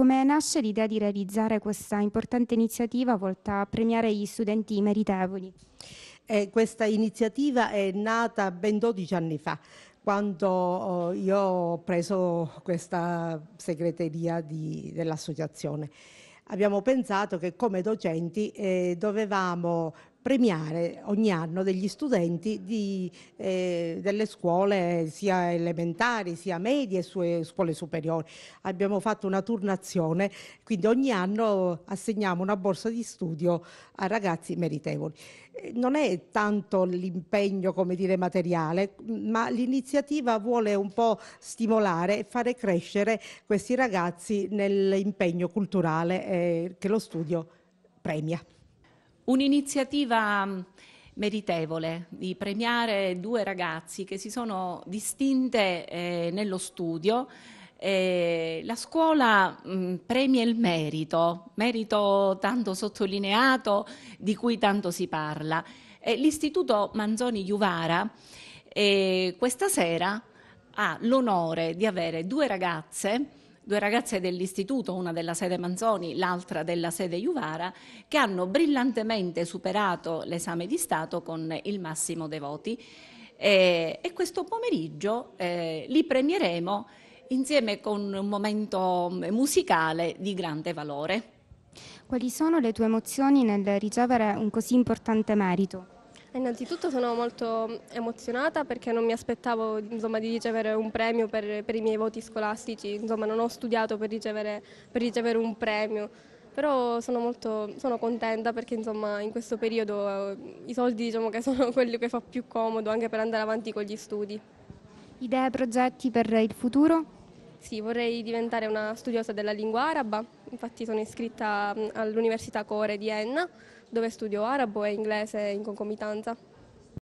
Come nasce l'idea di realizzare questa importante iniziativa volta a premiare gli studenti meritevoli? Eh, questa iniziativa è nata ben 12 anni fa quando oh, io ho preso questa segreteria di, dell'associazione abbiamo pensato che come docenti eh, dovevamo premiare ogni anno degli studenti di, eh, delle scuole sia elementari sia medie e scuole superiori. Abbiamo fatto una turnazione, quindi ogni anno assegniamo una borsa di studio a ragazzi meritevoli. Eh, non è tanto l'impegno come dire, materiale, ma l'iniziativa vuole un po' stimolare e fare crescere questi ragazzi nell'impegno culturale eh, che lo studio premia. Un'iniziativa mm, meritevole di premiare due ragazzi che si sono distinte eh, nello studio. Eh, la scuola mh, mm, premia il merito, merito tanto sottolineato, di cui tanto si parla. Eh, L'Istituto Manzoni Juvara eh, questa sera ha l'onore di avere due ragazze due ragazze dell'istituto, una della sede Manzoni, l'altra della sede Juvara, che hanno brillantemente superato l'esame di Stato con il massimo dei voti. E, e questo pomeriggio eh, li premieremo insieme con un momento musicale di grande valore. Quali sono le tue emozioni nel ricevere un così importante merito? Innanzitutto sono molto emozionata perché non mi aspettavo insomma, di ricevere un premio per, per, i miei voti scolastici, insomma non ho studiato per ricevere, per ricevere un premio, però sono, molto, sono contenta perché insomma, in questo periodo eh, i soldi diciamo, sono quelli che fa più comodo anche per andare avanti con gli studi. Idee, e progetti per il futuro? Sì, vorrei diventare una studiosa della lingua araba, infatti sono iscritta mm, all'Università Core di Enna dove studio arabo e inglese in concomitanza.